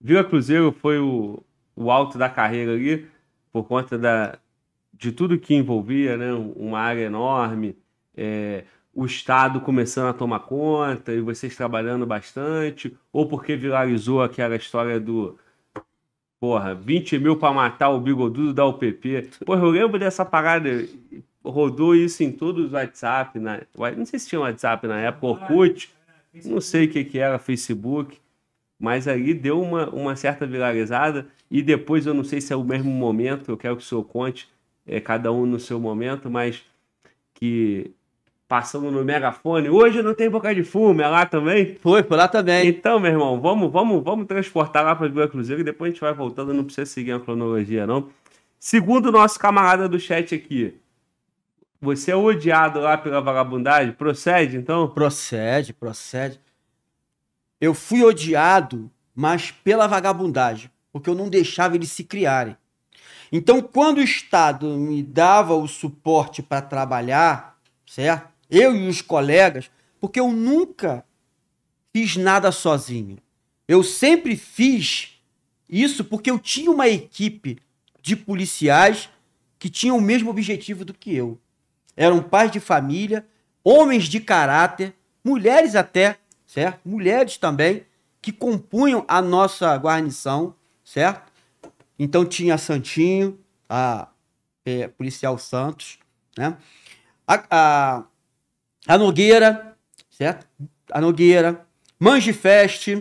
Vila Cruzeiro foi o, o alto da carreira ali, por conta da, de tudo que envolvia, né? Uma área enorme, é, o Estado começando a tomar conta e vocês trabalhando bastante, ou porque viralizou aquela história do. Porra, 20 mil para matar o bigodudo da UPP. Porra, eu lembro dessa parada. Rodou isso em todos os WhatsApp. Na... Não sei se tinha WhatsApp na época, Orkut. Ah, é. Não sei o que, que era, Facebook mas ali deu uma, uma certa viralizada e depois eu não sei se é o mesmo momento, eu quero que o senhor conte, é, cada um no seu momento, mas que passando no megafone, hoje não tem boca de fumo, é lá também? Foi, foi lá também. Então, meu irmão, vamos, vamos, vamos transportar lá para a Vila Cruzeiro e depois a gente vai voltando, não precisa seguir a cronologia, não. Segundo o nosso camarada do chat aqui, você é odiado lá pela vagabundagem? Procede, então? Procede, procede. Eu fui odiado, mas pela vagabundagem, porque eu não deixava eles se criarem. Então, quando o Estado me dava o suporte para trabalhar, certo? Eu e os colegas, porque eu nunca fiz nada sozinho. Eu sempre fiz isso porque eu tinha uma equipe de policiais que tinham o mesmo objetivo do que eu. Eram pais de família, homens de caráter, mulheres até certo? Mulheres também que compunham a nossa guarnição, certo? Então tinha a Santinho, a é, policial Santos, né? A, a, a, Nogueira, certo? A Nogueira, Mangifest,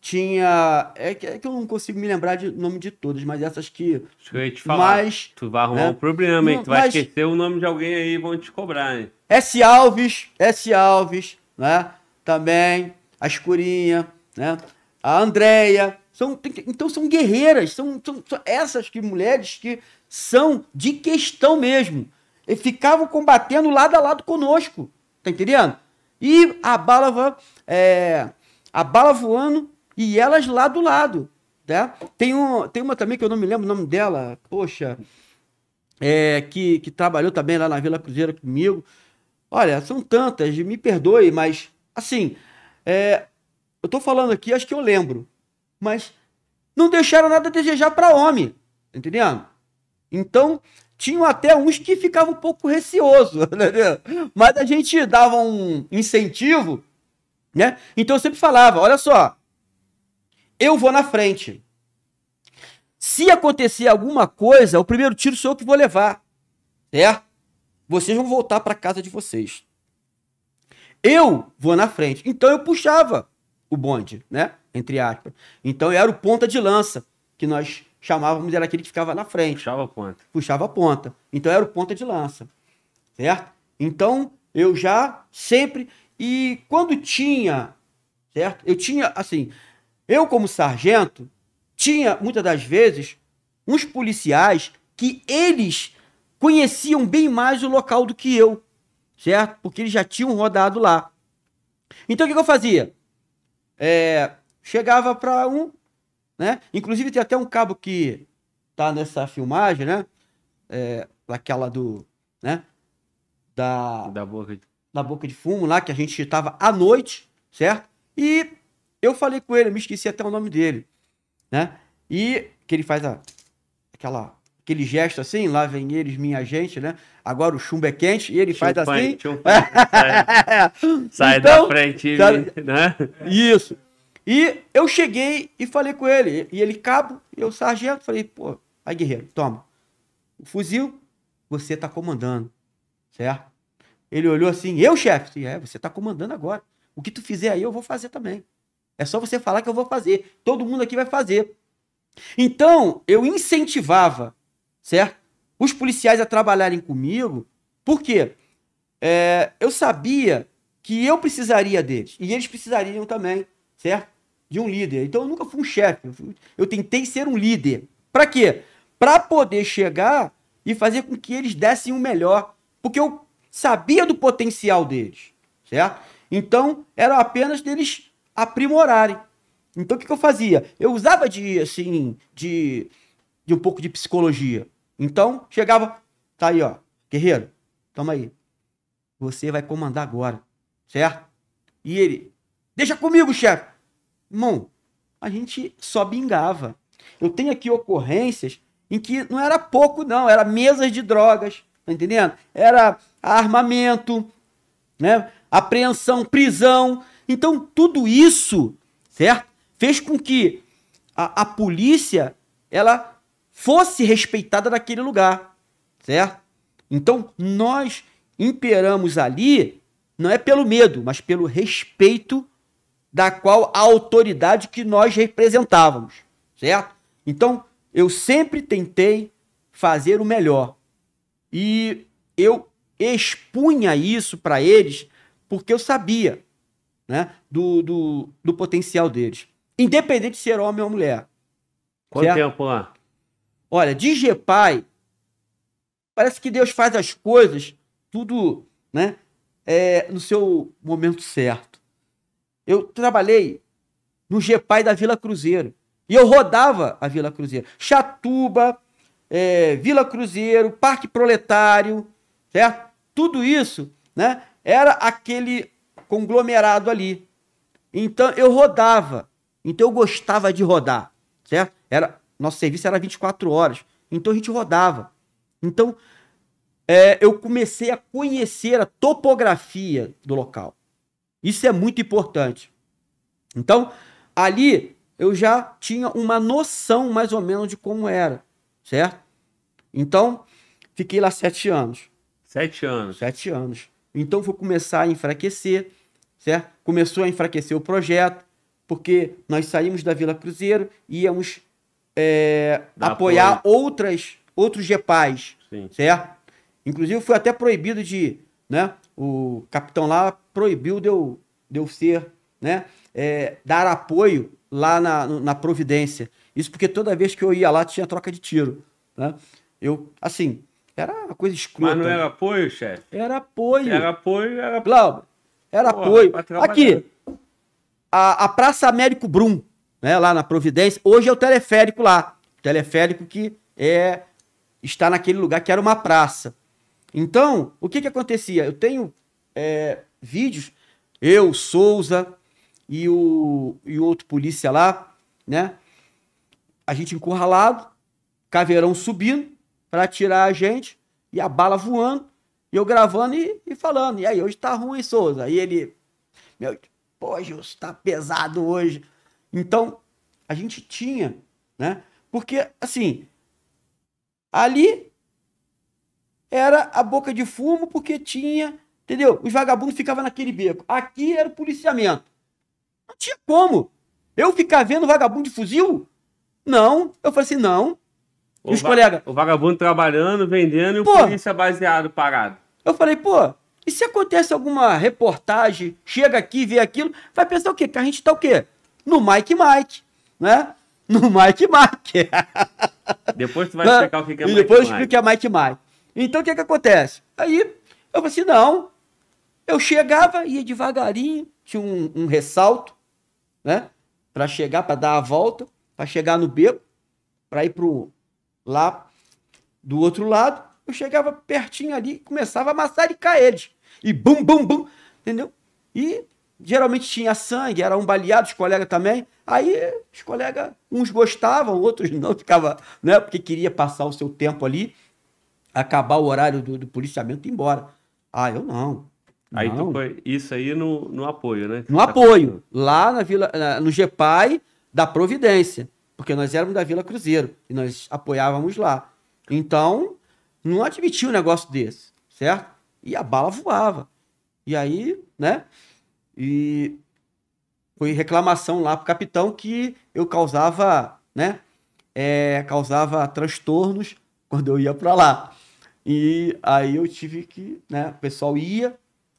tinha. É que, é que eu não consigo me lembrar de nome de todas, mas essas que. mais eu te falar. Mas, tu vai arrumar né? um problema, hein? Não, tu vai mas... esquecer o nome de alguém aí e vão te cobrar, hein? S. Alves, S. Alves, né? também, a Escurinha, né? a Andréia. São, então são guerreiras, são, são, são essas que mulheres que são de questão mesmo. E ficavam combatendo lado a lado conosco, tá entendendo? E a bala, é, a bala voando e elas lá do lado. Né? Tem, um, tem uma também que eu não me lembro o nome dela, poxa, é, que, que trabalhou também lá na Vila Cruzeira comigo. Olha, são tantas, me perdoe, mas Assim, é, eu tô falando aqui, acho que eu lembro, mas não deixaram nada a desejar para homem, tá entendendo? Então, tinham até uns que ficavam um pouco receoso, tá entendeu? mas a gente dava um incentivo, né? Então eu sempre falava, olha só, eu vou na frente. Se acontecer alguma coisa, o primeiro tiro sou eu que vou levar, certo? Vocês vão voltar para casa de vocês. Eu vou na frente. Então eu puxava o bonde, né? Entre aspas. Então eu era o ponta de lança, que nós chamávamos, era aquele que ficava na frente. Puxava a ponta. Puxava a ponta. Então eu era o ponta de lança. Certo? Então eu já sempre. E quando tinha, certo? Eu tinha, assim, eu como sargento, tinha muitas das vezes uns policiais que eles conheciam bem mais o local do que eu certo? Porque eles já tinham rodado lá. Então o que, que eu fazia? É, chegava para um, né? Inclusive tem até um cabo que tá nessa filmagem, né? É, daquela do, né? Da, da, boca de... da boca de fumo lá, que a gente estava à noite, certo? E eu falei com ele, me esqueci até o nome dele, né? E que ele faz a, aquela aquele gesto assim, lá vem eles, minha gente, né? Agora o chumbo é quente e ele faz assim. sai, sai então, da frente, sabe? né? Isso. E eu cheguei e falei com ele, e ele cabo, eu sargento, falei, pô, aí guerreiro, toma. O fuzil, você tá comandando, certo? Ele olhou assim, eu chefe, é, você tá comandando agora. O que tu fizer aí eu vou fazer também. É só você falar que eu vou fazer. Todo mundo aqui vai fazer. Então, eu incentivava certo? Os policiais a trabalharem comigo, por quê? É, eu sabia que eu precisaria deles e eles precisariam também, certo? De um líder. Então eu nunca fui um chefe, eu, eu tentei ser um líder. Para quê? Para poder chegar e fazer com que eles dessem o melhor, porque eu sabia do potencial deles, certo? Então era apenas deles aprimorarem. Então o que, que eu fazia? Eu usava de assim de de um pouco de psicologia. Então, chegava, tá aí, ó, guerreiro, toma aí. Você vai comandar agora, certo? E ele, deixa comigo, chefe. Irmão, a gente só bingava. Eu tenho aqui ocorrências em que não era pouco, não, era mesas de drogas, tá entendendo? Era armamento, né? apreensão, prisão. Então, tudo isso, certo? Fez com que a, a polícia ela fosse respeitada naquele lugar, certo? Então, nós imperamos ali, não é pelo medo, mas pelo respeito da qual a autoridade que nós representávamos, certo? Então, eu sempre tentei fazer o melhor. E eu expunha isso para eles porque eu sabia né, do, do, do potencial deles. Independente de ser homem ou mulher. Quanto certo? tempo lá? Olha, de pai. parece que Deus faz as coisas tudo, né, é, no seu momento certo. Eu trabalhei no Gepai da Vila Cruzeiro e eu rodava a Vila Cruzeiro, Chatuba, é, Vila Cruzeiro, Parque Proletário, certo? Tudo isso, né, era aquele conglomerado ali. Então eu rodava, então eu gostava de rodar, certo? Era nosso serviço era 24 horas. Então a gente rodava. Então é, eu comecei a conhecer a topografia do local. Isso é muito importante. Então ali eu já tinha uma noção mais ou menos de como era, certo? Então fiquei lá sete anos. Sete anos. Sete anos. Então vou começar a enfraquecer, certo? Começou a enfraquecer o projeto, porque nós saímos da Vila Cruzeiro, e íamos é, apoiar apoio. outras, outros GEPAs, certo? Inclusive, foi até proibido de, né? O capitão lá proibiu de eu, de eu ser, né? É, dar apoio lá na, na Providência. Isso porque toda vez que eu ia lá tinha troca de tiro, né? Eu, assim, era uma coisa escura. Mas não era apoio, chefe? Era apoio. Era apoio, era apoio. Era Porra, apoio. Aqui, a, a Praça Américo Brum, né, lá na Providência. Hoje é o teleférico lá. O teleférico que é, está naquele lugar que era uma praça. Então, o que, que acontecia? Eu tenho é, vídeos, eu, Souza e o, e outro polícia lá, né? A gente encurralado, caveirão subindo para tirar a gente e a bala voando, e eu gravando e, e falando. E aí, hoje tá ruim, Souza. Aí ele, meu, pô, Gilson, tá pesado hoje. Então, a gente tinha, né? Porque, assim, ali era a boca de fumo porque tinha, entendeu? Os vagabundos ficavam naquele beco. Aqui era o policiamento. Não tinha como. Eu ficar vendo vagabundo de fuzil? Não. Eu falei assim, não. O os colegas. O vagabundo trabalhando, vendendo e o polícia baseado parado. Eu falei, pô, e se acontece alguma reportagem, chega aqui, vê aquilo, vai pensar o quê? Que a gente tá o quê? no Mike Mike, né? No Mike Mike. Depois tu vai né? explicar o que é Mike Mike E depois eu explico o que é Mike Mike. Então o que é que acontece? Aí eu falei assim, não. Eu chegava, ia devagarinho, tinha um, um ressalto, né? Para chegar, para dar a volta, para chegar no beco, para ir pro lá do outro lado. Eu chegava pertinho ali, começava a massaricar eles. E bum, bum, bum, entendeu? E geralmente tinha sangue, era um baleado, os colegas também. Aí os colegas, uns gostavam, outros não, ficava, né? Porque queria passar o seu tempo ali, acabar o horário do, do policiamento e ir embora. Ah, eu não. Aí não. tu foi isso aí no, no apoio, né? No tá apoio, lá na Vila, no GEPAI da Providência, porque nós éramos da Vila Cruzeiro e nós apoiávamos lá. Então, não admitia um negócio desse, certo? E a bala voava. E aí, né? E foi reclamação lá pro capitão que eu causava, né? É, causava transtornos quando eu ia para lá. E aí eu tive que, né? O pessoal ia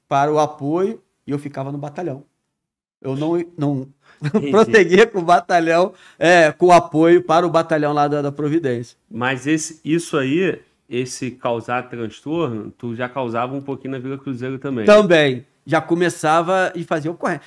para o apoio e eu ficava no batalhão. Eu não, não proteguia com o batalhão, é, com o apoio para o batalhão lá da, da Providência. Mas esse, isso aí, esse causar transtorno, tu já causava um pouquinho na Vila Cruzeiro também. Também, já começava e fazia o correto.